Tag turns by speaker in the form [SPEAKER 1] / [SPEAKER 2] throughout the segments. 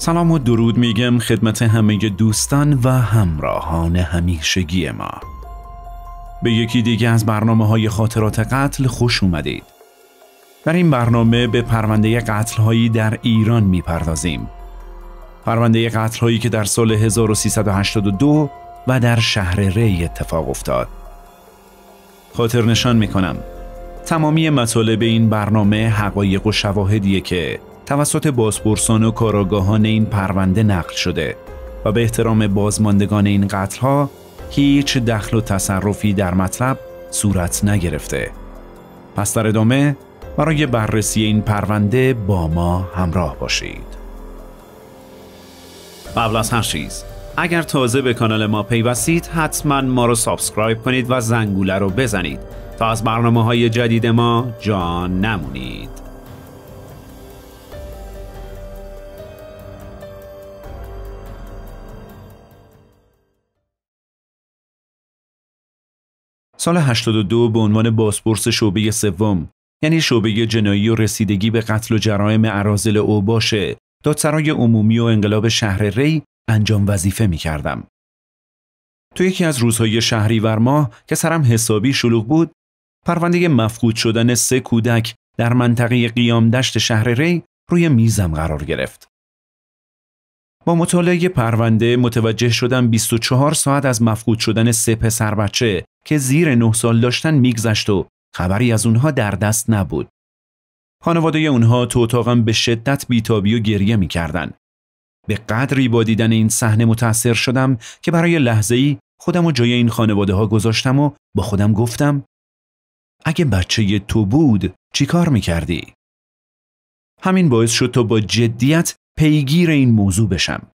[SPEAKER 1] سلام و درود میگم خدمت همه دوستان و همراهان همیشگی ما به یکی دیگه از برنامه های خاطرات قتل خوش اومدید در این برنامه به پرونده قتل هایی در ایران میپردازیم پرونده قتل هایی که در سال 1382 و در شهر ری اتفاق افتاد خاطر نشان میکنم تمامی مطالب این برنامه حقایق و شواهدیه که توسط بازپرسان و کاراگاهان این پرونده نقل شده و به احترام بازماندگان این قتلها هیچ دخل و تصرفی در مطلب صورت نگرفته. پس در ادامه برای بررسی این پرونده با ما همراه باشید. قبل از هر چیز اگر تازه به کانال ما پیوستید حتما ما رو سابسکرایب کنید و زنگوله رو بزنید تا از برنامه های جدید ما جان نمونید. سال 82 به عنوان بازپرس شعبه سوم یعنی شعبه جنایی و رسیدگی به قتل و جرائم عرازل اوباش دادسرای عمومی و انقلاب شهر ری انجام وظیفه می کردم. تو یکی از روزهای شهری ماه که سرم حسابی شلوغ بود پرونده مفقود شدن سه کودک در منطقه قیامدشت شهر ری روی میزم قرار گرفت. با مطالعه پرونده متوجه شدم 24 ساعت از مفقود شدن سه پسر بچه که زیر 9 سال داشتن میگذشت و خبری از اونها در دست نبود. خانواده اونها تو اتاقم به شدت بیتابی و گریه میکردن. به قدری با دیدن این صحنه متاثر شدم که برای لحظه ای خودم و جای این خانواده ها گذاشتم و با خودم گفتم اگه بچه تو بود چیکار کار میکردی؟ همین باعث شد تا با جدیت پیگیر این موضوع بشم.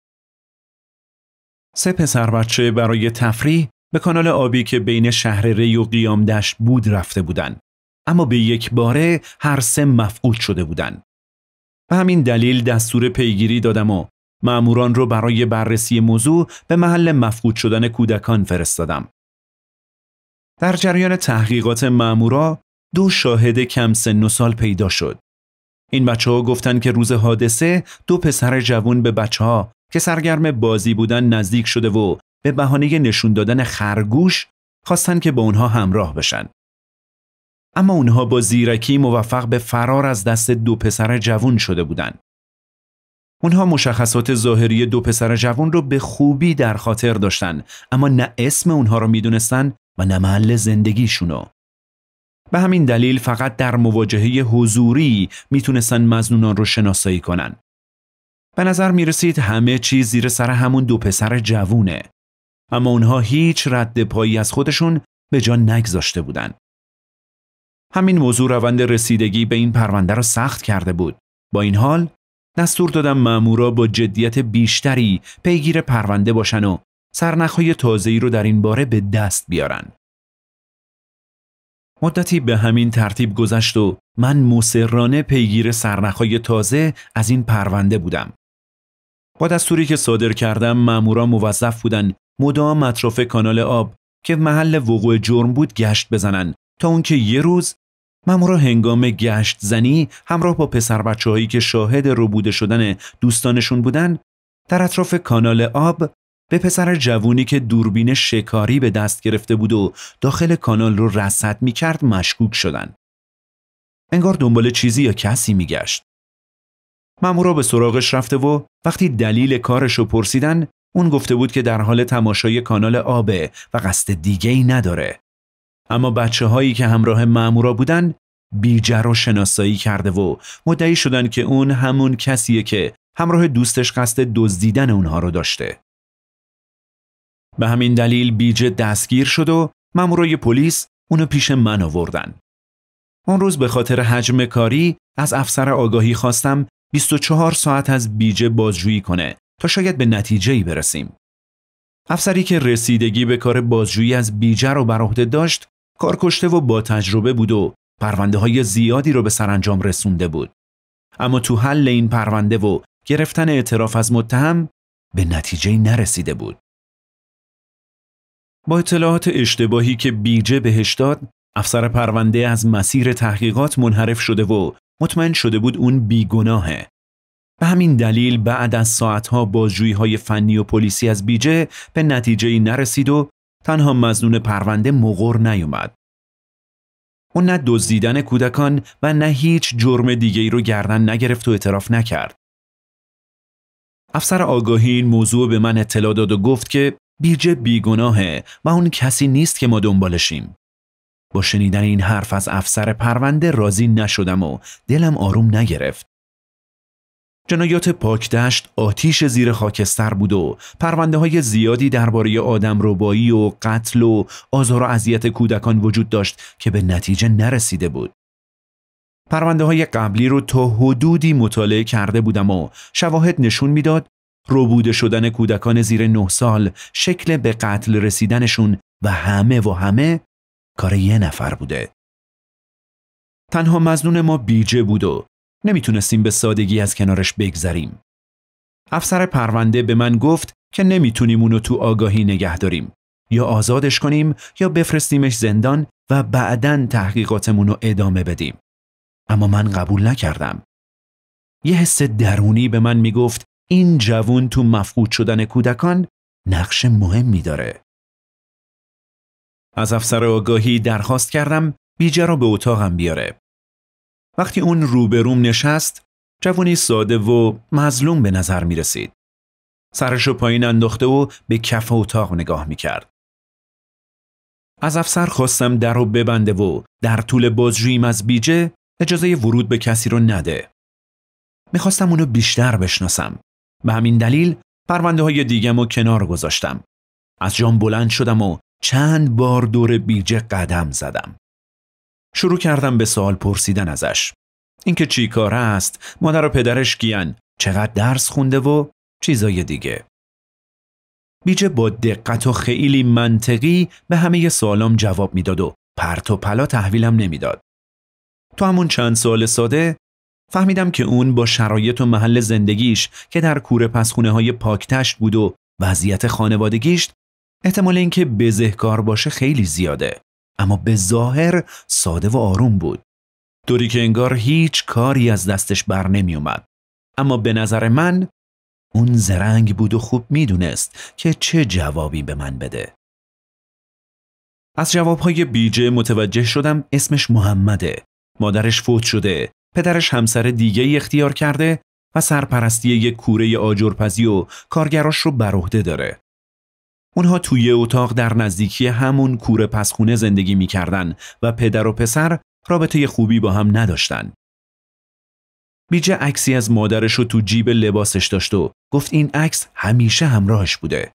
[SPEAKER 1] سه پسر بچه برای تفریح به کانال آبی که بین شهر ری و دشت بود رفته بودند. اما به یک باره هر سه مفقود شده بودند. به همین دلیل دستور پیگیری دادم و معموران رو برای بررسی موضوع به محل مفقود شدن کودکان فرستادم. در جریان تحقیقات معمورا دو شاهد کم سن و سال پیدا شد. این بچه ها گفتن که روز حادثه دو پسر جوون به بچه ها که سرگرم بازی بودن نزدیک شده و به بهانه نشون دادن خرگوش خواستن که با اونها همراه بشن. اما اونها با زیرکی موفق به فرار از دست دو پسر جوون شده بودن. اونها مشخصات ظاهری دو پسر جوون رو به خوبی در خاطر داشتن اما نه اسم اونها رو میدونستن و نه محل زندگیشونو. به همین دلیل فقط در مواجهه حضوری میتونستن مزنونان رو شناسایی کنن. به نظر میرسید همه چیز زیر سر همون دو پسر جوونه. اما اونها هیچ رد پایی از خودشون به جا نگذاشته بودن. همین موضوع روند رسیدگی به این پرونده را سخت کرده بود. با این حال دستور دادم مامورا با جدیت بیشتری پیگیر پرونده باشن و سرنخهای تازه‌ای رو در این باره به دست بیارن. مدتی به همین ترتیب گذشت و من مصرانه پیگیر سرنخهای تازه از این پرونده بودم. با دستوری که صادر کردم مامورا موظف بودن مدام اطراف کانال آب که محل وقوع جرم بود گشت بزنن تا اون که یه روز مامورا هنگام گشت زنی همراه با پسر بچه هایی که شاهد ربوده شدن دوستانشون بودن در اطراف کانال آب به پسر جوونی که دوربین شکاری به دست گرفته بود و داخل کانال رو رصد کرد مشکوک شدن. انگار دنبال چیزی یا کسی میگشت. معمورا به سراغش رفته و وقتی دلیل کارش رو پرسیدن اون گفته بود که در حال تماشای کانال آبه و قصد دیگه ای نداره. اما بچه هایی که همراه مامورا بودن بیجر و شناسایی کرده و مدعی شدن که اون همون کسیه که همراه دوستش قصد دزدیدن اونها رو داشته. به همین دلیل بیجه دستگیر شد و مامورای پلیس اونو پیش من آوردن. اون روز به خاطر حجم کاری از افسر آگاهی خواستم 24 ساعت از بیجه بازجویی کنه تا شاید به نتیجه برسیم. افسری که رسیدگی به کار بازجویی از بیجه رو بر عهده داشت، کار کشته و با تجربه بود و پرونده های زیادی رو به سرانجام رسونده بود. اما تو حل این پرونده و گرفتن اعتراف از متهم به نتیجه نرسیده بود. با اطلاعات اشتباهی که بیجه بهش داد افسر پرونده از مسیر تحقیقات منحرف شده و مطمئن شده بود اون بیگناهه به همین دلیل بعد از ساعتها بازجویی‌های فنی و پلیسی از بیجه به نتیجه نرسید و تنها مزنون پرونده مغور نیومد. اون نه دزدیدن کودکان و نه هیچ جرم دیگه ای رو گردن نگرفت و اعتراف نکرد. افسر آگاهی این موضوع به من اطلاع داد و گفت که بیجه بیگناهه و اون کسی نیست که ما دنبالشیم. با شنیدن این حرف از افسر پرونده راضی نشدم و دلم آروم نگرفت. جنایات پاکدشت آتیش زیر خاکستر بود و پرونده های زیادی درباره آدم ربایی و قتل و آزار و اذیت کودکان وجود داشت که به نتیجه نرسیده بود. پرونده های قبلی رو تا حدودی مطالعه کرده بودم و شواهد نشون میداد روبوده شدن کودکان زیر نه سال، شکل به قتل رسیدنشون و همه و همه کار یه نفر بوده. تنها مزنون ما بیجه بود و نمیتونستیم به سادگی از کنارش بگذریم. افسر پرونده به من گفت که نمیتونیم اونو تو آگاهی نگه داریم یا آزادش کنیم یا بفرستیمش زندان و بعدا تحقیقاتمون رو ادامه بدیم. اما من قبول نکردم. یه حس درونی به من میگفت این جوون تو مفقود شدن کودکان نقش مهمی داره. از افسر آگاهی درخواست کردم بیجه را به اتاقم بیاره. وقتی اون روبروم نشست، جوونی ساده و مظلوم به نظر می رسید. سرشو پایین انداخته و به کف اتاق نگاه می کرد. از افسر خواستم در رو ببنده و در طول بازجوییم از بیجه اجازه ورود به کسی رو نده. میخواستم اونو بیشتر بشناسم. به همین دلیل پرونده های دیگم و کنار گذاشتم. از جام بلند شدم و چند بار دور بیجه قدم زدم. شروع کردم به سوال پرسیدن ازش. اینکه چی کار است، مادر و پدرش گیان، چقدر درس خونده و چیزای دیگه. بیجه با دقت و خیلی منطقی به همه سوالام جواب میداد و پرت و پلا تحویلم نمیداد. تو همون چند سال ساده فهمیدم که اون با شرایط و محل زندگیش که در کوره پسخونه های پاکتشت بود و وضعیت خانوادگیش احتمال اینکه بزهکار باشه خیلی زیاده اما به ظاهر ساده و آروم بود دوری که انگار هیچ کاری از دستش بر نمی اومد. اما به نظر من اون زرنگ بود و خوب میدونست که چه جوابی به من بده. از جوابهای بیجه متوجه شدم اسمش محمده. مادرش فوت شده. پدرش همسر دیگه ای اختیار کرده و سرپرستی یک کوره آجرپزی و کارگراش رو بر عهده داره. اونها توی اتاق در نزدیکی همون کوره پسخونه زندگی میکردن و پدر و پسر رابطه خوبی با هم نداشتن. بیجه عکسی از مادرش رو تو جیب لباسش داشت و گفت این عکس همیشه همراهش بوده.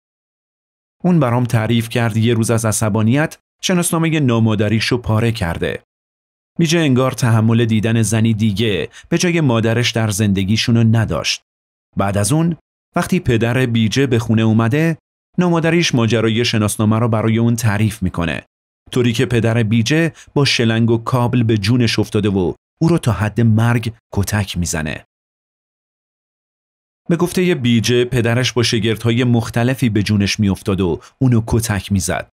[SPEAKER 1] اون برام تعریف کرد یه روز از عصبانیت شناسنامه نامادریش رو پاره کرده میجه انگار تحمل دیدن زنی دیگه به جای مادرش در زندگیشونو نداشت. بعد از اون وقتی پدر بیجه به خونه اومده نامادریش ماجرای شناسنامه رو برای اون تعریف میکنه. طوری که پدر بیجه با شلنگ و کابل به جونش افتاده و او رو تا حد مرگ کتک میزنه. به گفته بیجه پدرش با شگردهای مختلفی به جونش میافتاد و اونو کتک میزد.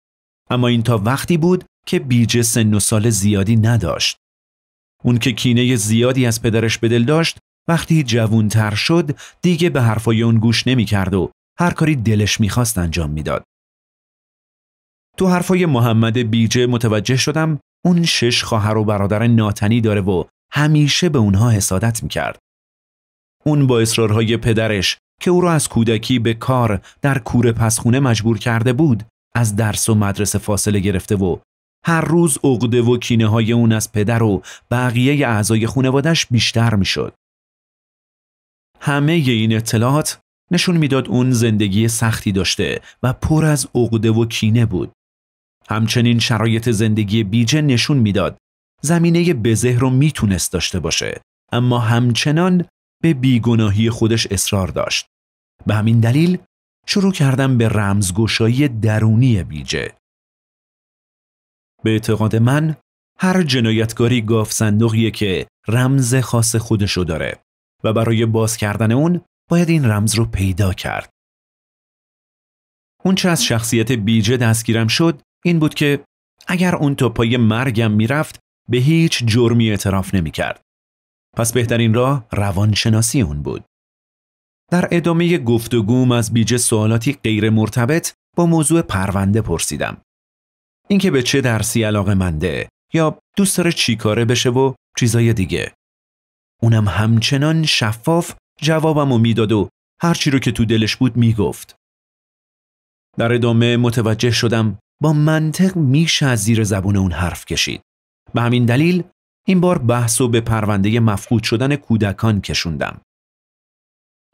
[SPEAKER 1] اما این تا وقتی بود که بیجه سن و سال زیادی نداشت. اون که کینه زیادی از پدرش به دل داشت وقتی تر شد دیگه به حرفای اون گوش نمیکرد و هر کاری دلش میخواست انجام میداد. تو حرفای محمد بیجه متوجه شدم اون شش خواهر و برادر ناتنی داره و همیشه به اونها حسادت میکرد. اون با اصرارهای پدرش که او را از کودکی به کار در کور پسخونه مجبور کرده بود از درس و مدرسه فاصله گرفته و هر روز عقده و کینه های اون از پدر و بقیه اعضای خانوادش بیشتر میشد. همه این اطلاعات نشون میداد اون زندگی سختی داشته و پر از عقده و کینه بود. همچنین شرایط زندگی بیجه نشون میداد زمینه بزه رو میتونست داشته باشه اما همچنان به بیگناهی خودش اصرار داشت. به همین دلیل شروع کردم به رمزگشایی درونی بیجه. به اعتقاد من هر جنایتکاری گاف صندوقیه که رمز خاص خودشو داره و برای باز کردن اون باید این رمز رو پیدا کرد. اون چه از شخصیت بیجه دستگیرم شد این بود که اگر اون تا پای مرگم میرفت به هیچ جرمی اعتراف کرد. پس بهترین راه روانشناسی اون بود. در ادامه گفتگوم از بیجه سوالاتی غیر مرتبط با موضوع پرونده پرسیدم. اینکه به چه درسی علاقه منده یا دوست داره کاره بشه و چیزای دیگه. اونم همچنان شفاف جوابمو میداد و هرچی رو که تو دلش بود میگفت. در ادامه متوجه شدم با منطق میشه از زیر زبون اون حرف کشید. به همین دلیل این بار بحث و به پرونده مفقود شدن کودکان کشوندم.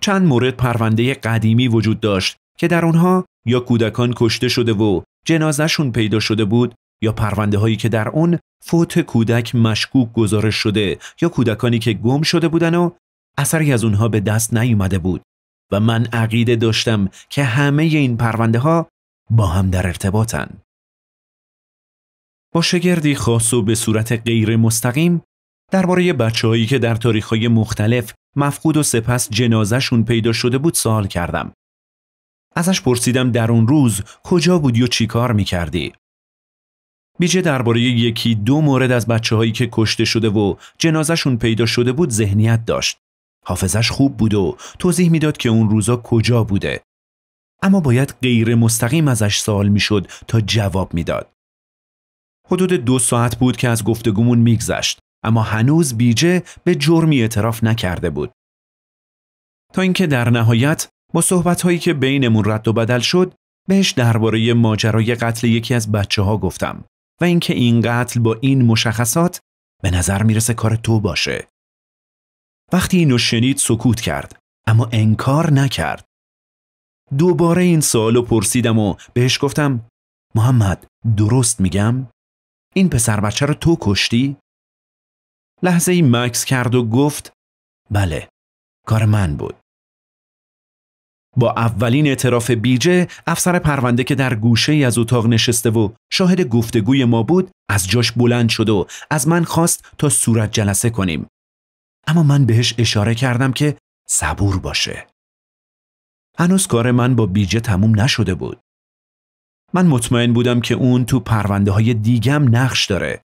[SPEAKER 1] چند مورد پرونده قدیمی وجود داشت که در اونها یا کودکان کشته شده و جنازهشون پیدا شده بود یا پرونده هایی که در اون فوت کودک مشکوک گزارش شده یا کودکانی که گم شده بودن و اثری از اونها به دست نیومده بود و من عقیده داشتم که همه این پرونده ها با هم در ارتباطن. با شگردی خاص و به صورت غیر مستقیم درباره بچههایی که در تاریخهای مختلف مفقود و سپس جنازهشون پیدا شده بود سوال کردم ازش پرسیدم در اون روز کجا بودی و چی کار میکردی؟ بیجه درباره یکی دو مورد از بچه هایی که کشته شده و جنازشون پیدا شده بود ذهنیت داشت. حافظش خوب بود و توضیح میداد که اون روزا کجا بوده. اما باید غیر مستقیم ازش سوال میشد تا جواب میداد. حدود دو ساعت بود که از گفتگومون میگذشت اما هنوز بیجه به جرمی اعتراف نکرده بود. تا اینکه در نهایت با صحبت هایی که بینمون رد و بدل شد بهش درباره ماجرای قتل یکی از بچه ها گفتم و اینکه این قتل با این مشخصات به نظر میرسه کار تو باشه. وقتی اینو شنید سکوت کرد اما انکار نکرد. دوباره این سوالو پرسیدم و بهش گفتم محمد درست میگم؟ این پسر بچه رو تو کشتی؟ لحظه ای مکس کرد و گفت بله کار من بود. با اولین اعتراف بیجه افسر پرونده که در گوشه ای از اتاق نشسته و شاهد گفتگوی ما بود از جاش بلند شد و از من خواست تا صورت جلسه کنیم اما من بهش اشاره کردم که صبور باشه هنوز کار من با بیجه تموم نشده بود من مطمئن بودم که اون تو پرونده های دیگم نقش داره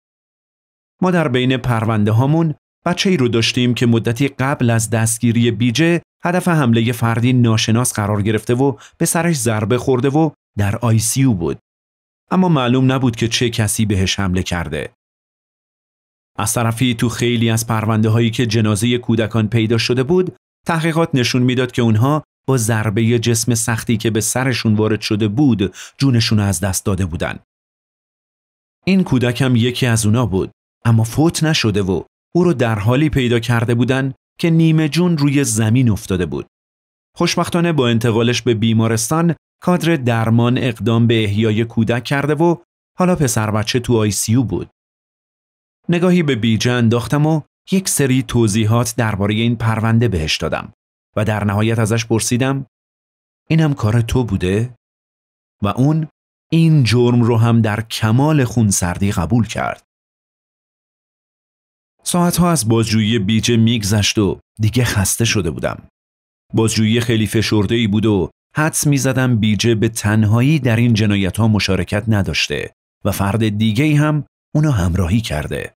[SPEAKER 1] ما در بین پرونده هامون بچه ای رو داشتیم که مدتی قبل از دستگیری بیجه هدف حمله فردی ناشناس قرار گرفته و به سرش ضربه خورده و در آیسیو بود. اما معلوم نبود که چه کسی بهش حمله کرده. از طرفی تو خیلی از پرونده هایی که جنازه کودکان پیدا شده بود، تحقیقات نشون میداد که اونها با ضربه جسم سختی که به سرشون وارد شده بود، جونشون از دست داده بودن. این کودک هم یکی از اونا بود، اما فوت نشده و او رو در حالی پیدا کرده بودن که نیمه جون روی زمین افتاده بود. خوشبختانه با انتقالش به بیمارستان کادر درمان اقدام به احیای کودک کرده و حالا پسر بچه تو آی سیو بود. نگاهی به بیجه انداختم و یک سری توضیحات درباره این پرونده بهش دادم و در نهایت ازش پرسیدم اینم کار تو بوده؟ و اون این جرم رو هم در کمال خونسردی قبول کرد. ساعتها از بازجویی بیجه میگذشت و دیگه خسته شده بودم. بازجویی خیلی فشرده ای بود و حدس میزدم بیجه به تنهایی در این جنایت ها مشارکت نداشته و فرد دیگه ای هم اونو همراهی کرده.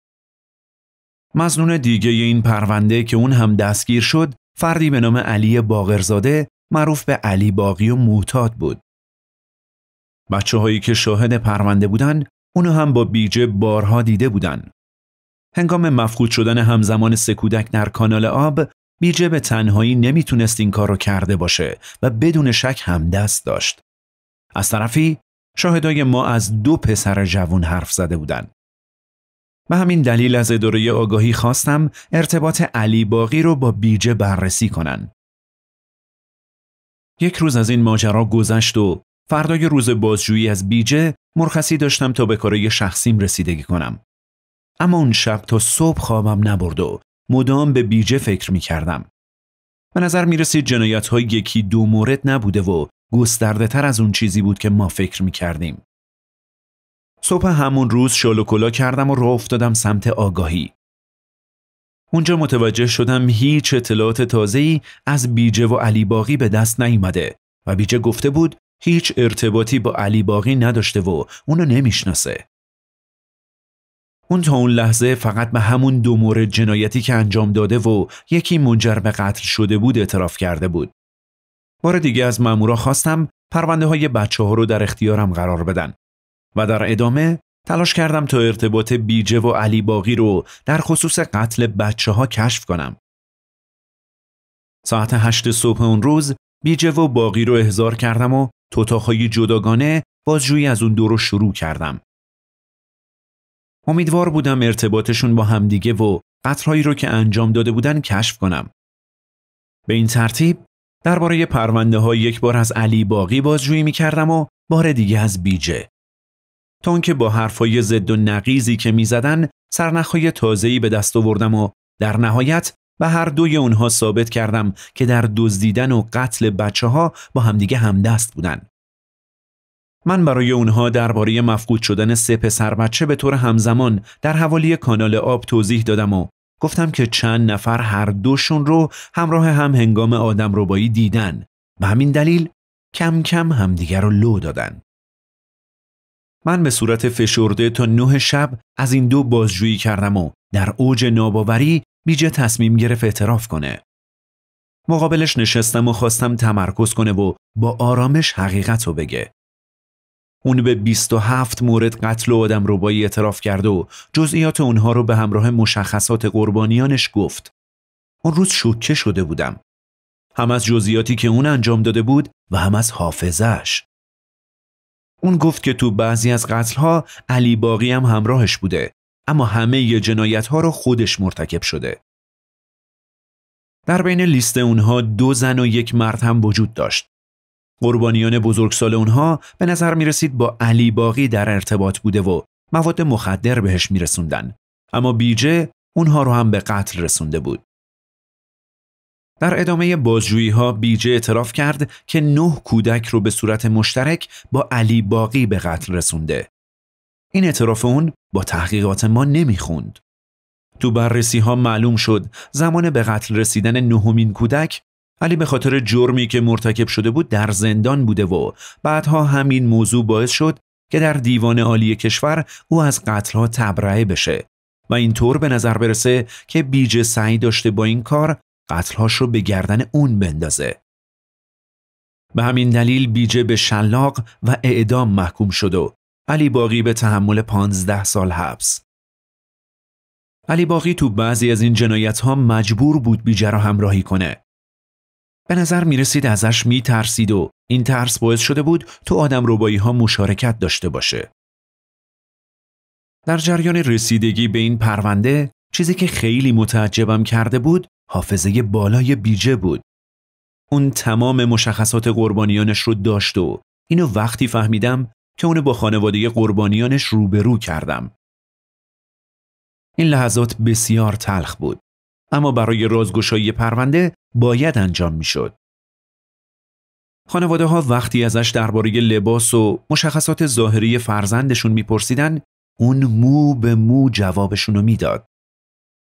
[SPEAKER 1] مزنون دیگه این پرونده که اون هم دستگیر شد فردی به نام علی باقرزاده معروف به علی باقی و موتاد بود. بچه هایی که شاهد پرونده بودن اونو هم با بیجه بارها دیده بودن هنگام مفقود شدن همزمان سکودک کودک در کانال آب بیجه به تنهایی نمیتونست این کار رو کرده باشه و بدون شک دست داشت. از طرفی شاهدای ما از دو پسر جوان حرف زده بودن. به همین دلیل از اداره آگاهی خواستم ارتباط علی باقی رو با بیجه بررسی کنن. یک روز از این ماجرا گذشت و فردای روز بازجویی از بیجه مرخصی داشتم تا به کارای شخصیم رسیدگی کنم. اما اون شب تا صبح خوابم نبرد و مدام به بیجه فکر می کردم. به نظر می رسید جنایت های یکی دو مورد نبوده و گسترده تر از اون چیزی بود که ما فکر می کردیم. صبح همون روز کلا کردم و رو افتادم سمت آگاهی. اونجا متوجه شدم هیچ اطلاعات تازه‌ای از بیجه و علی باقی به دست نیامده و بیجه گفته بود هیچ ارتباطی با علی باقی نداشته و اونو نمیشناسه. اون تا اون لحظه فقط به همون دو مورد جنایتی که انجام داده و یکی منجر به قتل شده بود اعتراف کرده بود. بار دیگه از مامورا خواستم پرونده های بچه ها رو در اختیارم قرار بدن و در ادامه تلاش کردم تا ارتباط بیجه و علی باقی رو در خصوص قتل بچه ها کشف کنم. ساعت هشت صبح اون روز بیجه و باقی رو احضار کردم و توتاخایی جداگانه بازجویی از اون دو رو شروع کردم. امیدوار بودم ارتباطشون با همدیگه و قطرهایی رو که انجام داده بودن کشف کنم. به این ترتیب درباره پرونده های یک بار از علی باقی بازجویی می کردم و بار دیگه از بیجه. تا که با حرفای زد و نقیزی که می زدن سرنخهای تازهی به دست آوردم و در نهایت و هر دوی اونها ثابت کردم که در دزدیدن و قتل بچه ها با همدیگه همدست بودن. من برای اونها درباره مفقود شدن سه پسر بچه به طور همزمان در حوالی کانال آب توضیح دادم و گفتم که چند نفر هر دوشون رو همراه هم هنگام آدم ربایی دیدن و همین دلیل کم کم همدیگر رو لو دادن. من به صورت فشرده تا نه شب از این دو بازجویی کردم و در اوج ناباوری بیجه تصمیم گرفت اعتراف کنه. مقابلش نشستم و خواستم تمرکز کنه و با آرامش حقیقت رو بگه. اون به 27 مورد قتل و آدم ربایی اعتراف کرد و جزئیات اونها رو به همراه مشخصات قربانیانش گفت. اون روز شوکه شده بودم. هم از جزئیاتی که اون انجام داده بود و هم از حافظش. اون گفت که تو بعضی از قتلها علی باقی هم همراهش بوده اما همه ی جنایت ها رو خودش مرتکب شده. در بین لیست اونها دو زن و یک مرد هم وجود داشت قربانیان بزرگسال اونها به نظر می رسید با علی باقی در ارتباط بوده و مواد مخدر بهش می رسوندن. اما بیجه اونها رو هم به قتل رسونده بود. در ادامه بازجویی ها بیجه اعتراف کرد که نه کودک رو به صورت مشترک با علی باقی به قتل رسونده. این اعتراف اون با تحقیقات ما خوند. تو بررسی ها معلوم شد زمان به قتل رسیدن نهمین کودک علی به خاطر جرمی که مرتکب شده بود در زندان بوده و بعدها همین موضوع باعث شد که در دیوان عالی کشور او از قتلها تبرئه بشه و اینطور به نظر برسه که بیجه سعی داشته با این کار قتلهاش رو به گردن اون بندازه. به همین دلیل بیجه به شلاق و اعدام محکوم شد و علی باقی به تحمل 15 سال حبس. علی باقی تو بعضی از این جنایت ها مجبور بود بیجه را همراهی کنه به نظر می رسید ازش می ترسید و این ترس باعث شده بود تو آدم روبایی ها مشارکت داشته باشه. در جریان رسیدگی به این پرونده چیزی که خیلی متعجبم کرده بود حافظه بالای بیجه بود. اون تمام مشخصات قربانیانش رو داشت و اینو وقتی فهمیدم که اونو با خانواده قربانیانش روبرو کردم. این لحظات بسیار تلخ بود. اما برای رازگشایی پرونده باید انجام میشد. خانواده ها وقتی ازش درباره لباس و مشخصات ظاهری فرزندشون میپرسیدن اون مو به مو جوابشون رو میداد.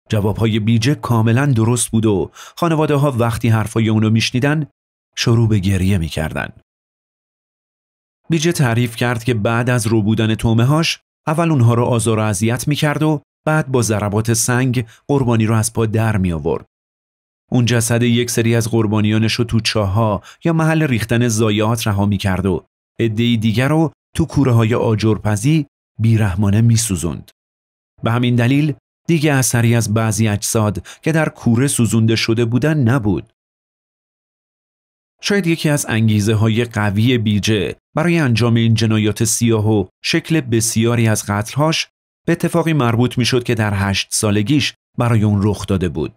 [SPEAKER 1] جوابهای بیجه کاملا درست بود و خانواده ها وقتی حرفای اونو میشنیدن شروع به گریه میکردن. بیجه تعریف کرد که بعد از رو بودن تومه هاش اول اونها رو آزار و اذیت میکرد و بعد با ضربات سنگ قربانی را از پا در می آورد. اون جسد یک سری از قربانیانش رو تو ها یا محل ریختن زایات رها می کرد و عده دیگر رو تو کوره های آجرپزی بیرحمانه می سوزند. به همین دلیل دیگه اثری از بعضی اجساد که در کوره سوزونده شده بودن نبود. شاید یکی از انگیزه های قوی بیجه برای انجام این جنایات سیاه و شکل بسیاری از قتلهاش به اتفاقی مربوط میشد که در هشت سالگیش برای اون رخ داده بود.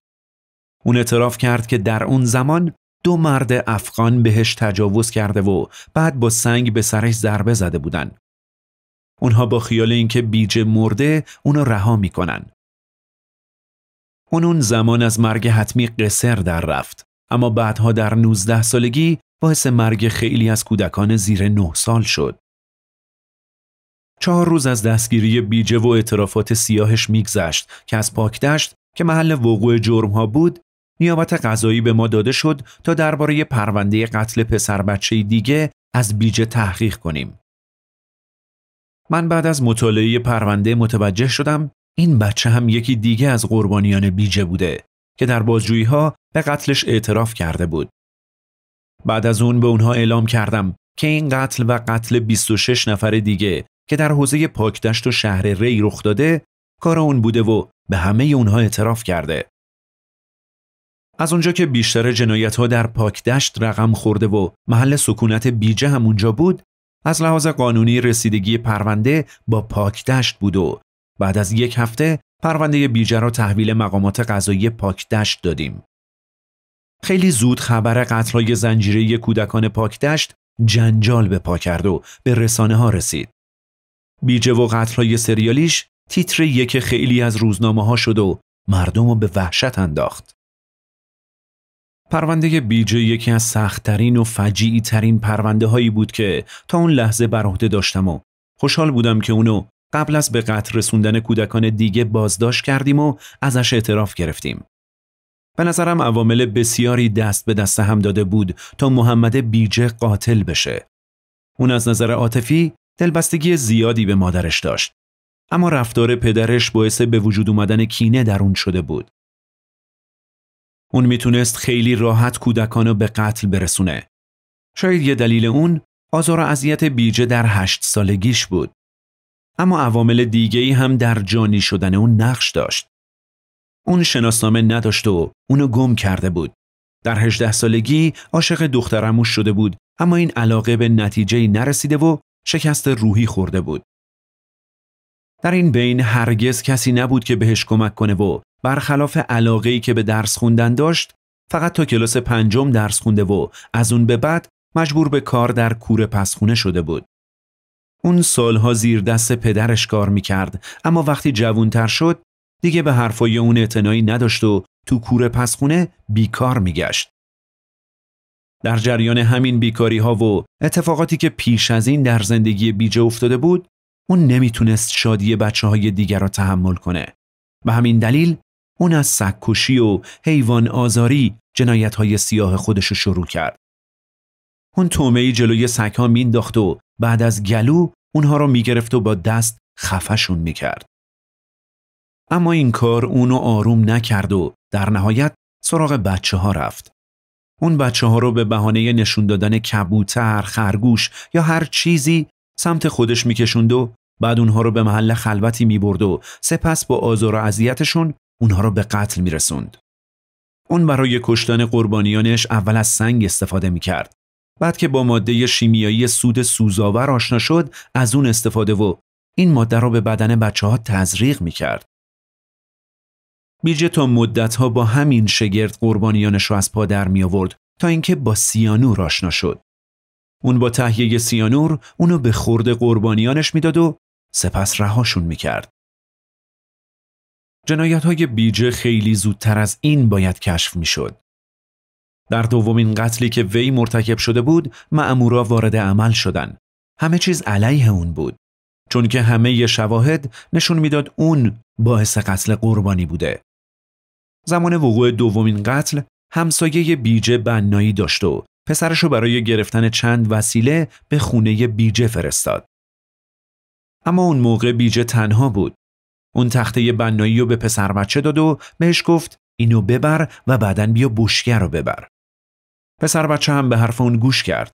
[SPEAKER 1] اون اعتراف کرد که در اون زمان دو مرد افغان بهش تجاوز کرده و بعد با سنگ به سرش ضربه زده بودن. اونها با خیال اینکه بیجه مرده اونو رها میکنن. اون اون زمان از مرگ حتمی قصر در رفت اما بعدها در 19 سالگی باعث مرگ خیلی از کودکان زیر 9 سال شد. چهار روز از دستگیری بیجه و اعترافات سیاهش میگذشت که از پاکدشت که محل وقوع جرمها بود نیابت قضایی به ما داده شد تا درباره پرونده قتل پسر بچه دیگه از بیجه تحقیق کنیم. من بعد از مطالعه پرونده متوجه شدم این بچه هم یکی دیگه از قربانیان بیجه بوده که در بازجویی ها به قتلش اعتراف کرده بود. بعد از اون به اونها اعلام کردم که این قتل و قتل 26 نفر دیگه که در حوزه پاکدشت و شهر ری رخ داده کار اون بوده و به همه اونها اعتراف کرده. از اونجا که بیشتر جنایت ها در پاکدشت رقم خورده و محل سکونت بیجه هم اونجا بود، از لحاظ قانونی رسیدگی پرونده با پاکدشت بود و بعد از یک هفته پرونده بیجه را تحویل مقامات قضایی پاکدشت دادیم. خیلی زود خبر قتلای زنجیره کودکان پاکدشت جنجال به پا کرد و به رسانه ها رسید. بیجه و های سریالیش تیتر یک خیلی از روزنامه ها شد و مردم رو به وحشت انداخت. پرونده بیجه یکی از سختترین و فجیعی ترین پرونده هایی بود که تا اون لحظه بر عهده داشتم و خوشحال بودم که اونو قبل از به قتل رسوندن کودکان دیگه بازداشت کردیم و ازش اعتراف گرفتیم. به نظرم عوامل بسیاری دست به دست هم داده بود تا محمد بیجه قاتل بشه. اون از نظر عاطفی دلبستگی زیادی به مادرش داشت. اما رفتار پدرش باعث به وجود اومدن کینه در اون شده بود. اون میتونست خیلی راحت کودکانو به قتل برسونه. شاید یه دلیل اون آزار و اذیت بیجه در هشت سالگیش بود. اما عوامل ای هم در جانی شدن اون نقش داشت. اون شناسنامه نداشت و اونو گم کرده بود. در 18 سالگی عاشق دخترموش شده بود اما این علاقه به نتیجه نرسیده و شکست روحی خورده بود. در این بین هرگز کسی نبود که بهش کمک کنه و برخلاف ای که به درس خوندن داشت فقط تا کلاس پنجم درس خونده و از اون به بعد مجبور به کار در کور پسخونه شده بود. اون سالها زیر دست پدرش کار میکرد اما وقتی جوونتر شد دیگه به حرفای اون اعتنایی نداشت و تو کور پسخونه بیکار میگشت. در جریان همین بیکاری ها و اتفاقاتی که پیش از این در زندگی بیجه افتاده بود اون نمیتونست شادی بچه های دیگر را تحمل کنه. به همین دلیل اون از سکوشی و حیوان آزاری جنایت های سیاه خودش رو شروع کرد. اون تومه جلوی سک ها مینداخت و بعد از گلو اونها رو میگرفت و با دست خفشون میکرد. اما این کار اونو آروم نکرد و در نهایت سراغ بچه ها رفت. اون بچه ها رو به بهانه نشون دادن کبوتر، خرگوش یا هر چیزی سمت خودش میکشوند و بعد اونها رو به محل خلوتی میبرد و سپس با آزار و اذیتشون اونها رو به قتل رسند. اون برای کشتن قربانیانش اول از سنگ استفاده کرد. بعد که با ماده شیمیایی سود سوزاور آشنا شد از اون استفاده و این ماده رو به بدن بچه ها تزریق کرد. بیجه تا مدتها با همین شگرد قربانیانش را از پا در می آورد تا اینکه با سیانور آشنا شد. اون با تهیه سیانور اونو به خورد قربانیانش میداد و سپس رهاشون کرد. جنایت های بیجه خیلی زودتر از این باید کشف شد. در دومین قتلی که وی مرتکب شده بود، مأمورا وارد عمل شدن. همه چیز علیه اون بود. چون که همه شواهد نشون میداد اون باعث قتل قربانی بوده. زمان وقوع دومین قتل همسایه بیجه بنایی داشت و پسرشو برای گرفتن چند وسیله به خونه بیجه فرستاد. اما اون موقع بیجه تنها بود. اون تخته بنایی رو به پسر بچه داد و بهش گفت اینو ببر و بعدا بیا بشکه رو ببر. پسر بچه هم به حرف اون گوش کرد.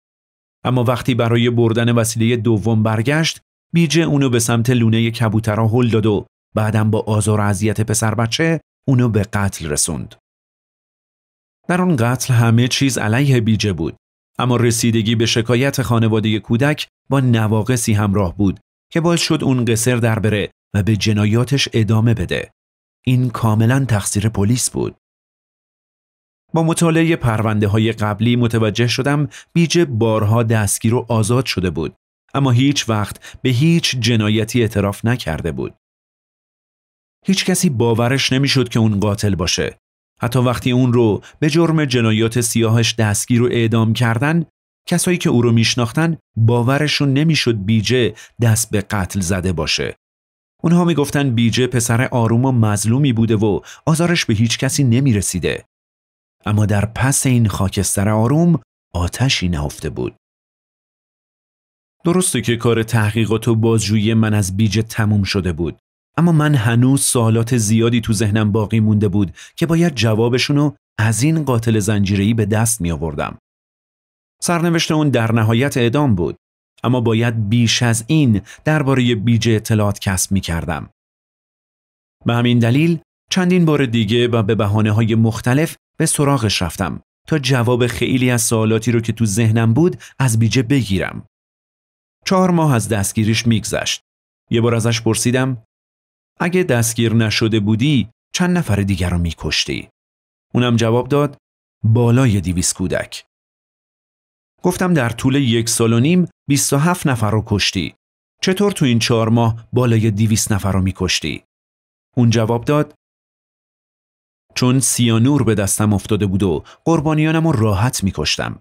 [SPEAKER 1] اما وقتی برای بردن وسیله دوم برگشت، بیجه اونو به سمت لونه کبوترا هل داد و بعدم با آزار و اذیت پسر بچه اونو به قتل رسوند. در آن قتل همه چیز علیه بیجه بود اما رسیدگی به شکایت خانواده کودک با نواقصی همراه بود که باعث شد اون قصر در بره و به جنایاتش ادامه بده. این کاملا تقصیر پلیس بود. با مطالعه پرونده های قبلی متوجه شدم بیجه بارها دستگیر و آزاد شده بود اما هیچ وقت به هیچ جنایتی اعتراف نکرده بود. هیچ کسی باورش نمیشد که اون قاتل باشه. حتی وقتی اون رو به جرم جنایات سیاهش دستگیر و اعدام کردن، کسایی که او رو میشناختن باورشون نمیشد بیجه دست به قتل زده باشه. اونها میگفتن بیجه پسر آروم و مظلومی بوده و آزارش به هیچ کسی نمیرسیده. اما در پس این خاکستر آروم آتشی نهفته بود. درسته که کار تحقیقات و بازجویی من از بیجه تموم شده بود اما من هنوز سوالات زیادی تو ذهنم باقی مونده بود که باید جوابشونو از این قاتل زنجیری به دست می آوردم. سرنوشت اون در نهایت اعدام بود اما باید بیش از این درباره بیج اطلاعات کسب می کردم. به همین دلیل چندین بار دیگه و به بحانه های مختلف به سراغش رفتم تا جواب خیلی از سوالاتی رو که تو ذهنم بود از بیجه بگیرم. چهار ماه از دستگیریش میگذشت. یه بار ازش پرسیدم اگه دستگیر نشده بودی چند نفر دیگر رو میکشتی. اونم جواب داد بالای دیویس کودک. گفتم در طول یک سال و نیم 27 نفر رو کشتی. چطور تو این چهار ماه بالای 200 نفر رو میکشتی؟ اون جواب داد چون سیانور به دستم افتاده بود و قربانیانم رو راحت میکشتم.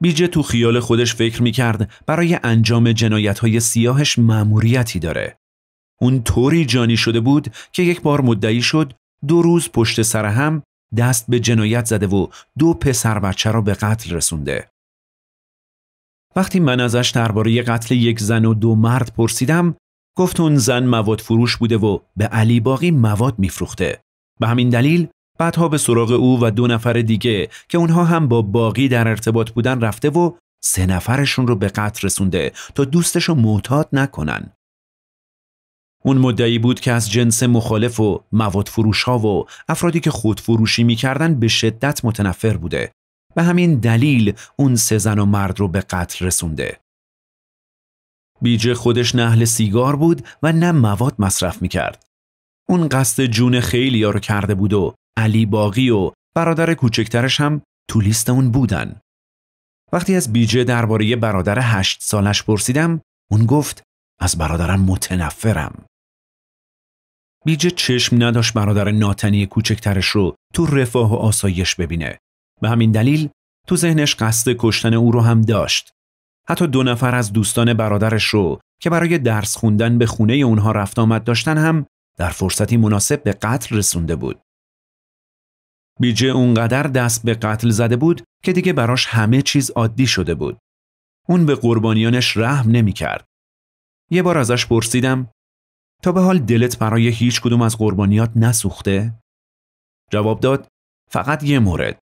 [SPEAKER 1] بیجه تو خیال خودش فکر میکرد برای انجام جنایت های سیاهش مأموریتی داره. اون طوری جانی شده بود که یک بار مدعی شد دو روز پشت سر هم دست به جنایت زده و دو پسر بچه را به قتل رسونده. وقتی من ازش درباره قتل یک زن و دو مرد پرسیدم گفت اون زن مواد فروش بوده و به علی باقی مواد میفروخته. به همین دلیل بعدها به سراغ او و دو نفر دیگه که اونها هم با باقی در ارتباط بودن رفته و سه نفرشون رو به قتل رسونده تا دوستش رو معتاد نکنن. اون مدعی بود که از جنس مخالف و مواد فروش ها و افرادی که خود فروشی میکردن به شدت متنفر بوده. و همین دلیل اون سه زن و مرد رو به قتل رسونده. بیجه خودش نه سیگار بود و نه مواد مصرف میکرد. اون قصد جون خیلی ها رو کرده بود و علی باقی و برادر کوچکترش هم تو لیست اون بودن. وقتی از بیجه درباره برادر هشت سالش پرسیدم اون گفت از برادرم متنفرم. بیجه چشم نداشت برادر ناتنی کوچکترش رو تو رفاه و آسایش ببینه. به همین دلیل تو ذهنش قصد کشتن او رو هم داشت. حتی دو نفر از دوستان برادرش رو که برای درس خوندن به خونه اونها رفت آمد داشتن هم در فرصتی مناسب به قتل رسونده بود. بیجه اونقدر دست به قتل زده بود که دیگه براش همه چیز عادی شده بود. اون به قربانیانش رحم نمی کرد. یه بار ازش پرسیدم تا به حال دلت برای هیچ کدوم از قربانیات نسوخته؟ جواب داد فقط یه مورد.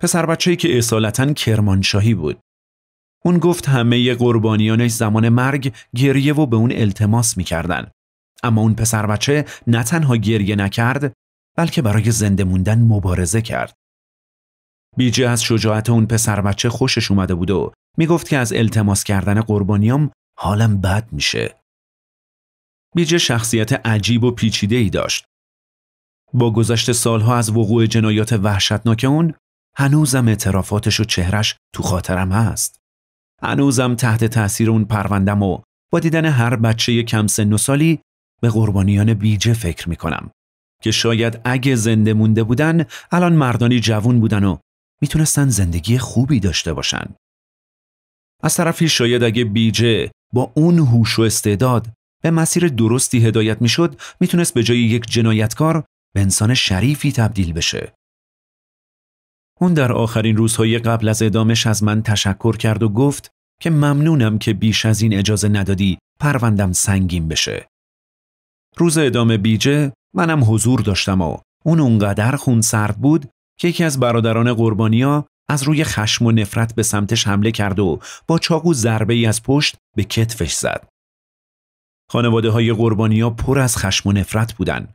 [SPEAKER 1] پسر بچه‌ای که اصالتا کرمانشاهی بود. اون گفت همه قربانیانش زمان مرگ گریه و به اون التماس میکردن. اما اون پسر بچه نه تنها گریه نکرد بلکه برای زنده موندن مبارزه کرد. بیجه از شجاعت اون پسر بچه خوشش اومده بود و میگفت که از التماس کردن قربانیام حالم بد میشه. بیجه شخصیت عجیب و پیچیده ای داشت. با گذشت سالها از وقوع جنایات وحشتناک اون هنوزم اعترافاتش و چهرش تو خاطرم هست. هنوزم تحت تاثیر اون پروندم و با دیدن هر بچه کم سن و سالی به قربانیان بیجه فکر می کنم که شاید اگه زنده مونده بودن الان مردانی جوون بودن و میتونستن زندگی خوبی داشته باشن. از طرفی شاید اگه بیجه با اون هوش و استعداد به مسیر درستی هدایت میشد میتونست به جای یک جنایتکار به انسان شریفی تبدیل بشه. اون در آخرین روزهای قبل از ادامش از من تشکر کرد و گفت که ممنونم که بیش از این اجازه ندادی پروندم سنگین بشه. روز ادامه بیجه منم حضور داشتم و اون اونقدر خون سرد بود که یکی از برادران قربانیا از روی خشم و نفرت به سمتش حمله کرد و با چاقو ضربه ای از پشت به کتفش زد. خانواده های قربانی ها پر از خشم و نفرت بودند.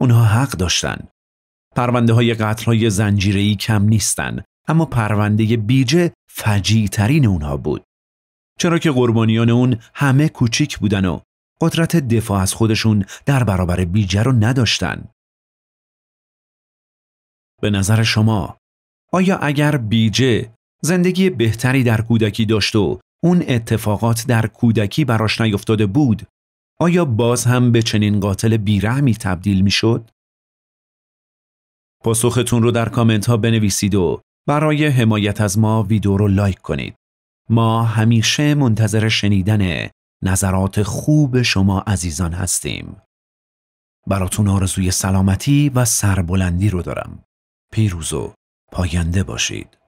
[SPEAKER 1] اونها حق داشتند. پرونده های قتل های زنجیری کم نیستند اما پرونده بیجه فجی ترین اونها بود. چرا که قربانیان اون همه کوچیک بودن و قدرت دفاع از خودشون در برابر بیجه رو نداشتن. به نظر شما آیا اگر بیجه زندگی بهتری در کودکی داشت و اون اتفاقات در کودکی براش نیفتاده بود آیا باز هم به چنین قاتل بیرحمی تبدیل می شد؟ پاسختون رو در کامنت ها بنویسید و برای حمایت از ما ویدیو رو لایک کنید. ما همیشه منتظر شنیدن نظرات خوب شما عزیزان هستیم. براتون آرزوی سلامتی و سربلندی رو دارم. پیروز و پاینده باشید.